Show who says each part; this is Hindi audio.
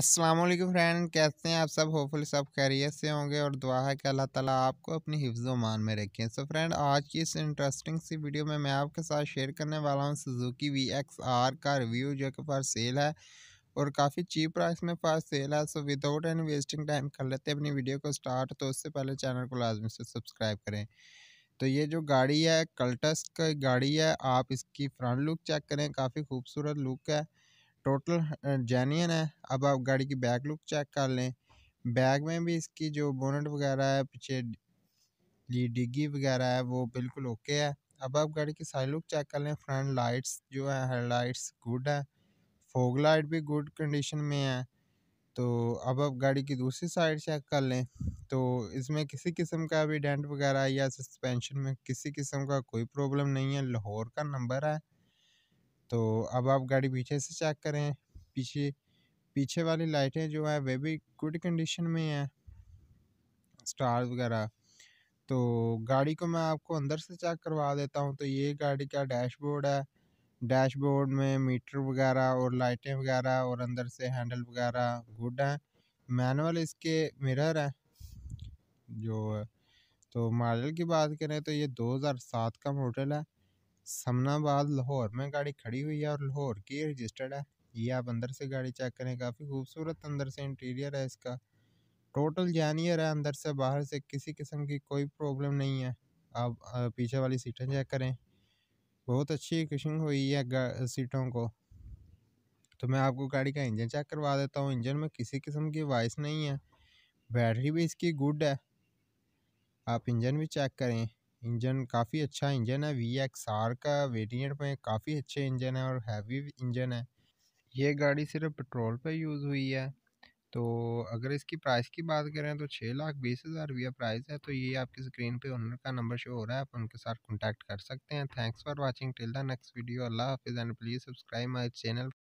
Speaker 1: अस्सलाम वालेकुम फ्रेंड कैसे हैं आप सब होपफुल सब खैरियत से होंगे और दुआ है कि अल्लाह ताला आपको अपनी हिफ्ज़ मान में रखें सो फ्रेंड आज की इस इंटरेस्टिंग सी वीडियो में मैं आपके साथ शेयर करने वाला हूं सुजुकी वी एक्स आर का रिव्यू जो कि फॉर सेल है और काफ़ी चीप प्राइस में फॉर सेल है so without any wasting time कर लेते हैं अपनी वीडियो को स्टार्ट तो उससे पहले चैनल को लाजमी से सब्सक्राइब करें तो ये जो गाड़ी है कल्टस का गाड़ी है आप इसकी फ्रंट लुक चेक करें काफ़ी खूबसूरत लुक है टोटल जेन्यन है अब आप गाड़ी की बैक लुक चेक कर लें बैग में भी इसकी जो बोनट वगैरह है पीछे डिग्गी वगैरह है वो बिल्कुल ओके है अब आप गाड़ी की साइड लुक चेक कर लें फ्रंट लाइट्स जो है हेड लाइट्स गुड है फोग लाइट भी गुड कंडीशन में है तो अब आप गाड़ी की दूसरी साइड चेक कर लें तो इसमें किसी किस्म का भी डेंट वगैरह या सस्पेंशन में किसी किस्म का कोई प्रॉब्लम नहीं है लाहौर का नंबर है तो अब आप गाड़ी पीछे से चेक करें पीछे पीछे वाली लाइटें जो है वे भी गुड कंडीशन में है स्टार वगैरह तो गाड़ी को मैं आपको अंदर से चेक करवा देता हूँ तो ये गाड़ी का डैशबोर्ड है डैशबोर्ड में मीटर वगैरह और लाइटें वगैरह और अंदर से हैंडल वगैरह गुड हैं मैनुअल इसके मिरर हैं जो तो मॉडल की बात करें तो ये 2007 का मॉडल है समनाबाद लाहौर में गाड़ी खड़ी हुई है और लाहौर की रजिस्टर्ड है ये आप अंदर से गाड़ी चेक करें काफ़ी खूबसूरत अंदर से इंटीरियर है इसका टोटल जैनियर है अंदर से बाहर से किसी किस्म की कोई प्रॉब्लम नहीं है आप पीछे वाली सीटें चेक करें बहुत अच्छी कशिंग हुई है सीटों को तो मैं आपको गाड़ी का इंजन चेक करवा देता हूँ इंजन में किसी किस्म की वॉइस नहीं है बैटरी भी इसकी गुड है आप इंजन भी चेक करें इंजन काफ़ी अच्छा इंजन है वी एक्स आर का वेरियंट में काफ़ी अच्छे इंजन है और हैवी इंजन है ये गाड़ी सिर्फ पेट्रोल पे यूज़ हुई है तो अगर इसकी प्राइस की बात करें तो छः लाख बीस हज़ार रुपया प्राइस है तो ये आपकी स्क्रीन पे ओनर का नंबर शो हो रहा है आप उनके साथ कॉन्टैक्ट कर सकते हैं thanks for watching till the next video अल्लाह हाफिज़ and please subscribe my channel